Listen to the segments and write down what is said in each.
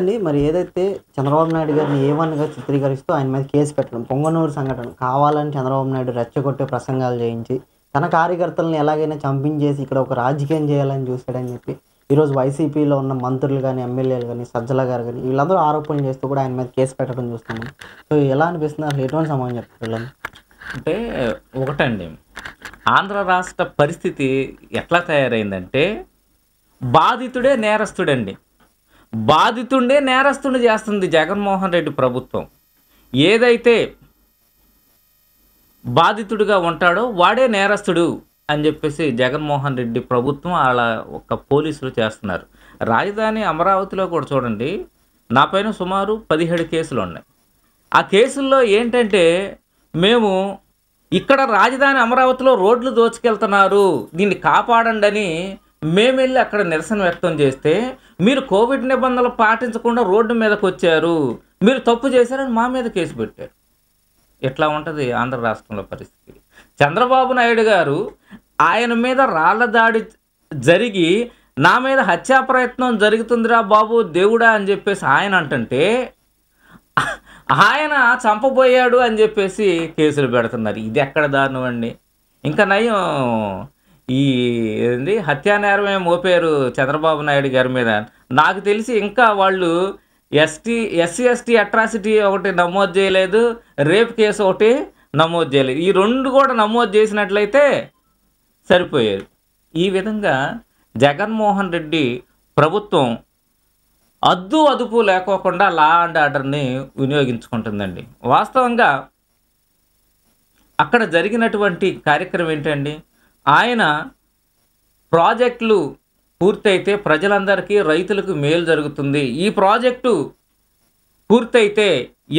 అండి మరి ఏదైతే చంద్రబాబు నాయుడు గారిని ఏమనగా చిత్రీకరిస్తూ ఆయన మీద కేసు పెట్టడం పొంగనూరు సంఘటన కావాలని చంద్రబాబు నాయుడు రెచ్చగొట్టే ప్రసంగాలు చేయించి తన కార్యకర్తలను ఎలాగైనా చంపించేసి ఇక్కడ ఒక రాజకీయం చేయాలని చూశాడని చెప్పి ఈరోజు వైసీపీలో ఉన్న మంత్రులు కానీ ఎమ్మెల్యేలు కానీ సజ్జల గారు కానీ వీళ్ళందరూ ఆరోపణలు చేస్తూ కూడా ఆయన మీద కేసు పెట్టడం చూస్తున్నాం సో ఎలా అనిపిస్తుంది అసలు ఎటువంటి సమాధానం చెప్తారు అంటే ఒకటండి ఆంధ్ర రాష్ట్ర పరిస్థితి ఎట్లా తయారైందంటే బాధితుడే నేరస్తుడండి బాధితుండే నేరస్తుని చేస్తుంది జగన్మోహన్ రెడ్డి ప్రభుత్వం ఏదైతే బాధితుడిగా ఉంటాడో వాడే నేరస్తుడు అని చెప్పేసి జగన్మోహన్ రెడ్డి ప్రభుత్వం అలా ఒక పోలీసులు చేస్తున్నారు రాజధాని అమరావతిలో కూడా చూడండి నా పైన సుమారు పదిహేడు కేసులు ఉన్నాయి ఆ కేసుల్లో ఏంటంటే మేము ఇక్కడ రాజధాని అమరావతిలో రోడ్లు దోచుకెళ్తున్నారు దీన్ని కాపాడండి అని మేము వెళ్ళి అక్కడ నిరసన వ్యక్తం చేస్తే మీరు కోవిడ్ నిబంధనలు పాటించకుండా రోడ్డు మీదకి వచ్చారు మీరు తప్పు చేశారని మా మీద కేసు పెట్టారు ఎట్లా ఉంటుంది ఆంధ్ర రాష్ట్రంలో పరిస్థితి చంద్రబాబు నాయుడు గారు ఆయన మీద రాళ్ల దాడి జరిగి నా మీద హత్యా ప్రయత్నం జరుగుతుందిరా బాబు దేవుడా అని చెప్పేసి ఆయన అంటే ఆయన చంపబోయాడు అని చెప్పేసి కేసులు పెడుతున్నారు ఇది ఎక్కడ దారుణం అండి ఇంకా నయం ఈ ఏంది హత్యానేరమే మోపారు చంద్రబాబు నాయుడు గారి మీద నాకు తెలిసి ఇంకా వాళ్ళు ఎస్టీ ఎస్సీ ఎస్టీ అట్రాసిటీ ఒకటి నమోదు చేయలేదు రేప్ కేసు ఒకటి నమోదు చేయలేదు ఈ రెండు కూడా నమోదు చేసినట్లయితే సరిపోయేది ఈ విధంగా జగన్మోహన్ రెడ్డి ప్రభుత్వం అద్దు అదుపు లేకోకుండా లా అండ్ ఆర్డర్ని వినియోగించుకుంటుందండి వాస్తవంగా అక్కడ జరిగినటువంటి కార్యక్రమం ఏంటండి ఆయన ప్రాజెక్టులు పూర్తయితే ప్రజలందరికీ రైతులకు మేలు జరుగుతుంది ఈ ప్రాజెక్టు పూర్తయితే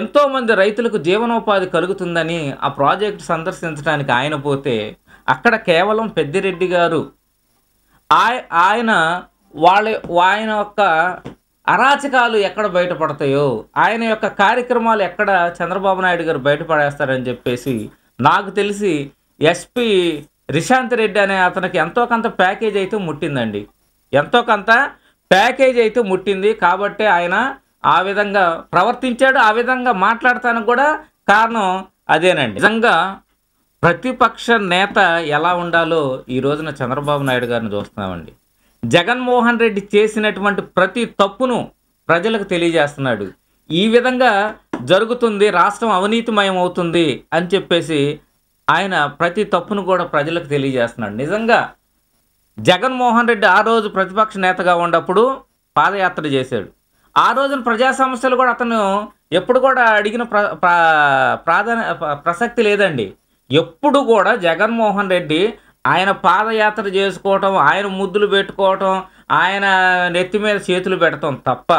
ఎంతోమంది రైతులకు జీవనోపాధి కలుగుతుందని ఆ ప్రాజెక్టు సందర్శించడానికి ఆయన పోతే అక్కడ కేవలం పెద్దిరెడ్డి గారు ఆయన వాళ్ళ ఆయన యొక్క అరాచకాలు ఎక్కడ బయటపడతాయో ఆయన యొక్క కార్యక్రమాలు ఎక్కడ చంద్రబాబు నాయుడు గారు బయటపడేస్తారని చెప్పేసి నాకు తెలిసి ఎస్పీ రిశాంత్ రెడ్డి అనే అతనికి ఎంతో కొంత ప్యాకేజ్ అయితే ముట్టిందండి ఎంతో కొంత ప్యాకేజ్ అయితే ముట్టింది కాబట్టి ఆయన ఆ విధంగా ప్రవర్తించాడు ఆ విధంగా మాట్లాడతానికి కూడా కారణం అదేనండి నిజంగా ప్రతిపక్ష నేత ఎలా ఉండాలో ఈ రోజున చంద్రబాబు నాయుడు గారిని చూస్తున్నామండి జగన్మోహన్ రెడ్డి చేసినటువంటి ప్రతి తప్పును ప్రజలకు తెలియజేస్తున్నాడు ఈ విధంగా జరుగుతుంది రాష్ట్రం అవినీతిమయం అవుతుంది అని చెప్పేసి ఆయన ప్రతి తప్పును కూడా ప్రజలకు తెలియజేస్తున్నాడు నిజంగా జగన్మోహన్ రెడ్డి ఆ రోజు ప్రతిపక్ష నేతగా ఉన్నప్పుడు పాదయాత్ర చేశాడు ఆ రోజున ప్రజా సమస్యలు కూడా అతను ఎప్పుడు కూడా అడిగిన ప్ర ప్రాధాన్య ప్రసక్తి లేదండి ఎప్పుడు కూడా జగన్మోహన్ రెడ్డి ఆయన పాదయాత్ర చేసుకోవటం ఆయన ముద్దులు పెట్టుకోవటం ఆయన నెత్తి మీద చేతులు పెడటం తప్ప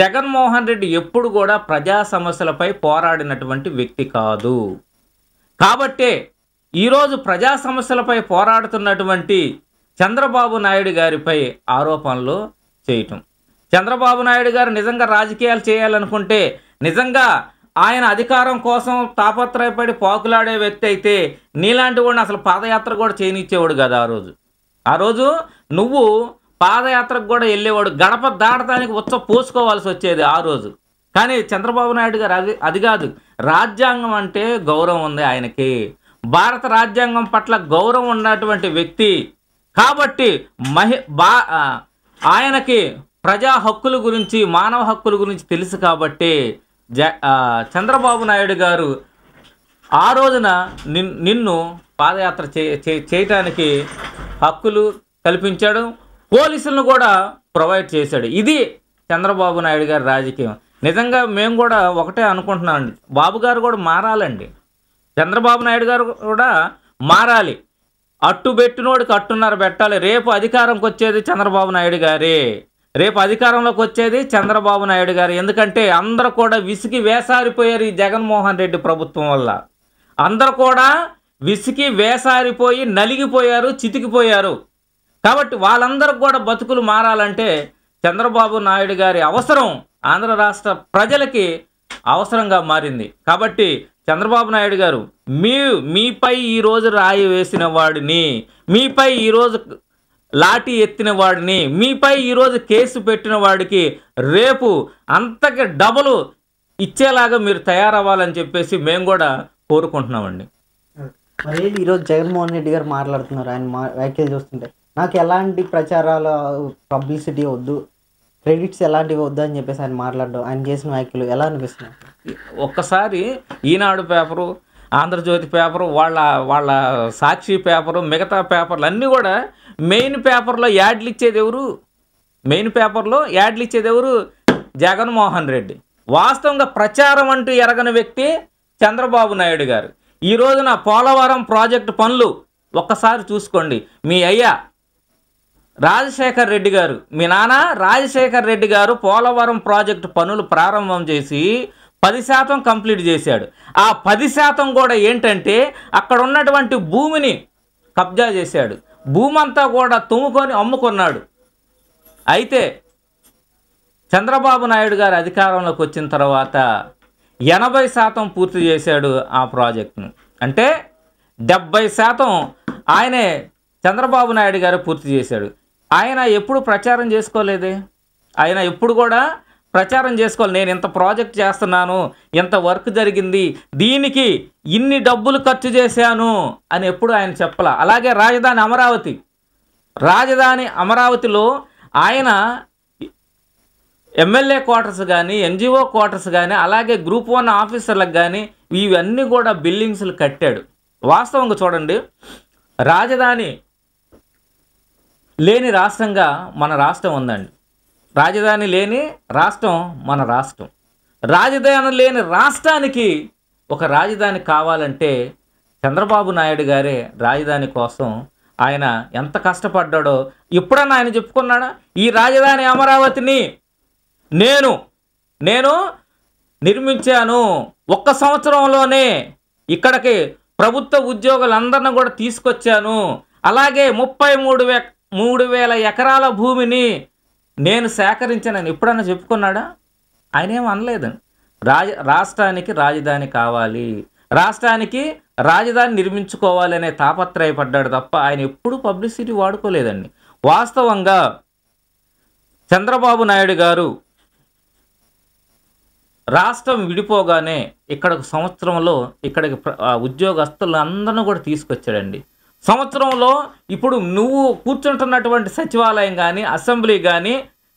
జగన్మోహన్ రెడ్డి ఎప్పుడు కూడా ప్రజా సమస్యలపై పోరాడినటువంటి వ్యక్తి కాదు కాబట్టే ఈరోజు ప్రజా సమస్యలపై పోరాడుతున్నటువంటి చంద్రబాబు నాయుడు గారిపై ఆరోపణలు చేయటం చంద్రబాబు నాయుడు గారు నిజంగా రాజకీయాలు చేయాలనుకుంటే నిజంగా ఆయన అధికారం కోసం తాపత్రయపడి పాకులాడే వ్యక్తి అయితే నీలాంటి వాడిని అసలు పాదయాత్ర కూడా చేయనిచ్చేవాడు కదా ఆ రోజు ఆ రోజు నువ్వు పాదయాత్రకు కూడా వెళ్ళేవాడు గడప దాటడానికి ఉత్సవం పోసుకోవాల్సి వచ్చేది ఆ రోజు కానీ చంద్రబాబు నాయుడు గారు అది అది కాదు రాజ్యాంగం అంటే గౌరవం ఉంది ఆయనకి భారత రాజ్యాంగం పట్ల గౌరవం ఉన్నటువంటి వ్యక్తి కాబట్టి మహి బా ఆయనకి ప్రజా హక్కుల గురించి మానవ హక్కుల గురించి తెలుసు కాబట్టి జ చంద్రబాబు నాయుడు గారు ఆ రోజున నిన్ను పాదయాత్ర చేయటానికి హక్కులు కల్పించాడు పోలీసులను కూడా ప్రొవైడ్ చేశాడు ఇది చంద్రబాబు నాయుడు గారి రాజకీయం నిజంగా మేము కూడా ఒకటే అనుకుంటున్నామండి బాబు గారు కూడా మారాలండి చంద్రబాబు నాయుడు గారు కూడా మారాలి అట్టు పెట్టినోడికి అట్టున్నర పెట్టాలి రేపు అధికారంకి వచ్చేది చంద్రబాబు నాయుడు గారే రేపు అధికారంలోకి వచ్చేది చంద్రబాబు నాయుడు గారు ఎందుకంటే అందరూ కూడా విసిగి వేసారిపోయారు ఈ జగన్మోహన్ రెడ్డి ప్రభుత్వం వల్ల అందరూ కూడా విసికి వేసారిపోయి నలిగిపోయారు చితికిపోయారు కాబట్టి వాళ్ళందరికి కూడా బతుకులు మారాలంటే చంద్రబాబు నాయుడు గారి అవసరం ఆంధ్ర రాష్ట్ర ప్రజలకి అవసరంగా మారింది కాబట్టి చంద్రబాబు నాయుడు గారు మీ మీపై ఈరోజు రాయి వేసిన వాడిని మీపై ఈరోజు లాఠీ ఎత్తిన వాడిని మీపై ఈరోజు కేసు పెట్టిన వాడికి రేపు అంతకి డబలు ఇచ్చేలాగా మీరు తయారవ్వాలని చెప్పేసి మేము కూడా కోరుకుంటున్నామండి మరి ఈరోజు జగన్మోహన్ రెడ్డి గారు మాట్లాడుతున్నారు ఆయన మా వ్యాఖ్యలు చూస్తుంటే నాకు ఎలాంటి ప్రచారాలు పబ్లిసిటీ వద్దు క్రెడిట్స్ ఎలాంటివి వద్దని చెప్పేసి ఆయన మాట్లాడడం ఆయన చేసిన వ్యాఖ్యలు ఎలా అనిపిస్తున్నాయి ఒక్కసారి ఈనాడు పేపరు ఆంధ్రజ్యోతి పేపరు వాళ్ళ వాళ్ళ సాక్షి పేపరు మిగతా పేపర్లు అన్నీ కూడా మెయిన్ పేపర్లో యాడ్లు ఇచ్చేది ఎవరు మెయిన్ పేపర్లో యాడ్లు ఇచ్చేది ఎవరు జగన్మోహన్ రెడ్డి వాస్తవంగా ప్రచారం అంటూ ఎరగని వ్యక్తి చంద్రబాబు నాయుడు గారు ఈ రోజున పోలవరం ప్రాజెక్టు పనులు ఒక్కసారి చూసుకోండి మీ అయ్యా రాజశేఖర్ రెడ్డి గారు మీ నాన్న రాజశేఖర్ రెడ్డి గారు పోలవరం ప్రాజెక్టు పనులు ప్రారంభం చేసి పది శాతం కంప్లీట్ చేశాడు ఆ పది శాతం కూడా ఏంటంటే అక్కడ ఉన్నటువంటి భూమిని కబ్జా చేశాడు భూమి అంతా కూడా తుమ్ముకొని అమ్ముకున్నాడు అయితే చంద్రబాబు నాయుడు గారు అధికారంలోకి వచ్చిన తర్వాత ఎనభై శాతం పూర్తి చేశాడు ఆ ప్రాజెక్టును అంటే డెబ్భై శాతం ఆయనే చంద్రబాబు నాయుడు గారు పూర్తి చేశాడు ఆయన ఎప్పుడు ప్రచారం చేసుకోలేదే ఆయన ఎప్పుడు కూడా ప్రచారం చేసుకోవాలి నేను ఇంత ప్రాజెక్ట్ చేస్తున్నాను ఇంత వర్క్ జరిగింది దీనికి ఇన్ని డబ్బులు ఖర్చు చేశాను అని ఎప్పుడు ఆయన చెప్పాల అలాగే రాజధాని అమరావతి రాజధాని అమరావతిలో ఆయన ఎమ్మెల్యే క్వార్టర్స్ కానీ ఎన్జిఓ క్వార్టర్స్ కానీ అలాగే గ్రూప్ వన్ ఆఫీసర్లకు కానీ ఇవన్నీ కూడా బిల్డింగ్స్లు కట్టాడు వాస్తవంగా చూడండి రాజధాని లేని రాష్ట్రంగా మన రాష్ట్రం ఉందండి రాజధాని లేని రాష్ట్రం మన రాష్ట్రం రాజధాని లేని రాష్ట్రానికి ఒక రాజధాని కావాలంటే చంద్రబాబు నాయుడు గారే రాజధాని కోసం ఆయన ఎంత కష్టపడ్డాడో ఇప్పుడన్నా ఆయన చెప్పుకున్నాడా ఈ రాజధాని అమరావతిని నేను నేను నిర్మించాను ఒక్క సంవత్సరంలోనే ఇక్కడికి ప్రభుత్వ ఉద్యోగులందరిని కూడా తీసుకొచ్చాను అలాగే ముప్పై మూడు మూడు వేల ఎకరాల భూమిని నేను సేకరించానని ఎప్పుడన్నా చెప్పుకున్నాడా ఆయన ఏం అనలేదు రాజ రాష్ట్రానికి రాజధాని కావాలి రాష్ట్రానికి రాజధాని నిర్మించుకోవాలనే తాపత్రయపడ్డాడు తప్ప ఆయన ఎప్పుడూ పబ్లిసిటీ వాడుకోలేదండి వాస్తవంగా చంద్రబాబు నాయుడు గారు రాష్ట్రం విడిపోగానే ఇక్కడ సంవత్సరంలో ఇక్కడికి ఉద్యోగస్తులందరినీ కూడా తీసుకొచ్చాడండి సంవత్సరంలో ఇప్పుడు నువ్వు కూర్చుంటున్నటువంటి సచివాలయం కానీ అసెంబ్లీ కానీ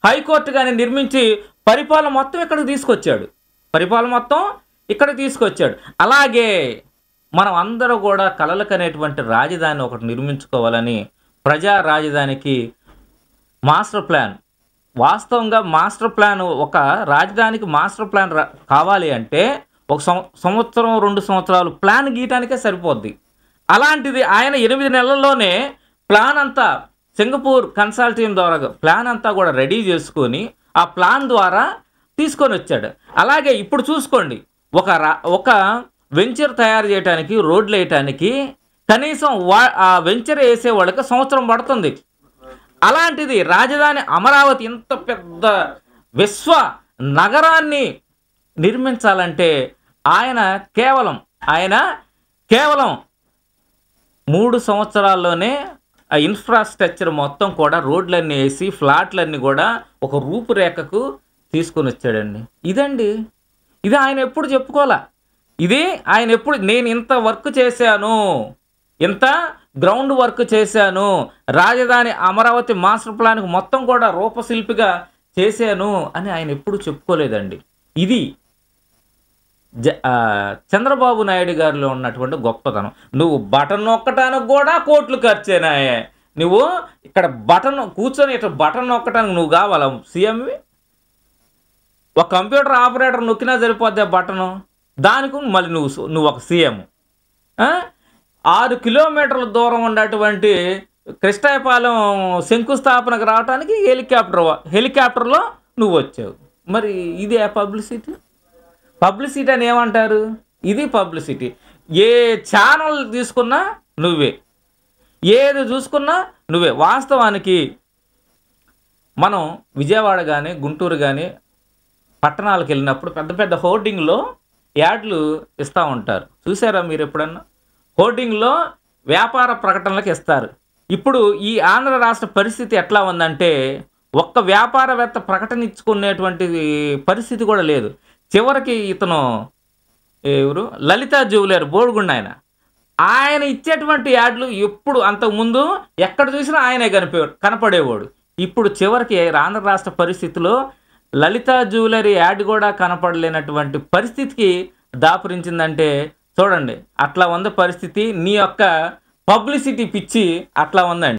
హైకోర్టు కానీ నిర్మించి పరిపాలన మొత్తం ఇక్కడికి తీసుకొచ్చాడు పరిపాలన మొత్తం ఇక్కడ తీసుకొచ్చాడు అలాగే మనం అందరూ కూడా అనేటువంటి రాజధాని ఒకటి నిర్మించుకోవాలని ప్రజా రాజధానికి మాస్టర్ ప్లాన్ వాస్తవంగా మాస్టర్ ప్లాన్ ఒక రాజధానికి మాస్టర్ ప్లాన్ కావాలి అంటే ఒక సంవత్సరం రెండు సంవత్సరాలు ప్లాన్ గీయటానికే సరిపోద్ది అలాంటిది ఆయన ఎనిమిది నెలల్లోనే ప్లాన్ అంతా సింగపూర్ కన్సల్టింగ్ ద్వారా ప్లాన్ అంతా కూడా రెడీ చేసుకొని ఆ ప్లాన్ ద్వారా తీసుకొని వచ్చాడు అలాగే ఇప్పుడు చూసుకోండి ఒక ఒక వెంచర్ తయారు చేయడానికి రోడ్లు వేయటానికి కనీసం వా ఆ వెంచర్ వేసే వాళ్ళకి సంవత్సరం పడుతుంది అలాంటిది రాజధాని అమరావతి ఇంత పెద్ద విశ్వ నగరాన్ని నిర్మించాలంటే ఆయన కేవలం ఆయన కేవలం మూడు సంవత్సరాల్లోనే ఆ ఇన్ఫ్రాస్ట్రక్చర్ మొత్తం కూడా రోడ్లన్నీ వేసి ఫ్లాట్లన్నీ కూడా ఒక రూపురేఖకు తీసుకొని వచ్చాడండి ఇదండి ఇది ఆయన ఎప్పుడు చెప్పుకోవాలా ఇదే ఆయన ఎప్పుడు నేను ఇంత వర్క్ చేశాను ఇంత గ్రౌండ్ వర్క్ చేశాను రాజధాని అమరావతి మాస్టర్ ప్లాన్కి మొత్తం కూడా రూపశిల్పిగా చేశాను అని ఆయన ఎప్పుడు చెప్పుకోలేదండి ఇది చంద్రబాబు నాయుడు గారిలో ఉన్నటువంటి గొప్పతనం నువ్వు బటన్ నొక్కటానికి కూడా కోట్లు ఖర్చేనాయే నువ్వు ఇక్కడ బటన్ కూర్చొని ఇట్లా బటన్ నొక్కటానికి నువ్వు కావాలా సీఎంవి ఒక కంప్యూటర్ ఆపరేటర్ నొక్కినా సరిపోద్ది బటను దానికి మళ్ళీ నువ్వు నువ్వు ఒక సీఎం ఆరు కిలోమీటర్ల దూరం ఉన్నటువంటి కృష్ణాయపాలెం శంకుస్థాపనకు రావడానికి హెలికాప్టర్ హెలికాప్టర్లో నువ్వు వచ్చావు మరి ఇదే పబ్లిసిటీ పబ్లిసిటీ అని ఏమంటారు ఇది పబ్లిసిటీ ఏ ఛానల్ తీసుకున్నా నువ్వే ఏది చూసుకున్నా నువ్వే వాస్తవానికి మనం విజయవాడ కానీ గుంటూరు కానీ పట్టణాలకు వెళ్ళినప్పుడు పెద్ద పెద్ద హోర్డింగ్లో యాడ్లు ఇస్తూ ఉంటారు చూసారా మీరు ఎప్పుడన్నా హోర్డింగ్లో వ్యాపార ప్రకటనలకు ఇస్తారు ఇప్పుడు ఈ ఆంధ్ర రాష్ట్ర పరిస్థితి ఎట్లా ఉందంటే ఒక్క వ్యాపారవేత్త ప్రకటన ఇచ్చుకునేటువంటి పరిస్థితి కూడా లేదు చివరికి ఇతను ఎవరు లలితా జ్యువెలర్ బోడుగుండ ఆయన ఆయన ఇచ్చేటువంటి యాడ్లు ఎప్పుడు అంతకుముందు ఎక్కడ చూసినా ఆయనే కనిపే కనపడేవాడు ఇప్పుడు చివరికి ఆంధ్ర రాష్ట్ర పరిస్థితిలో లలితా జ్యువెలరీ యాడ్ కూడా కనపడలేనటువంటి పరిస్థితికి దాపురించిందంటే చూడండి అట్లా ఉంది పరిస్థితి నీ యొక్క పబ్లిసిటీ పిచ్చి అట్లా ఉందండి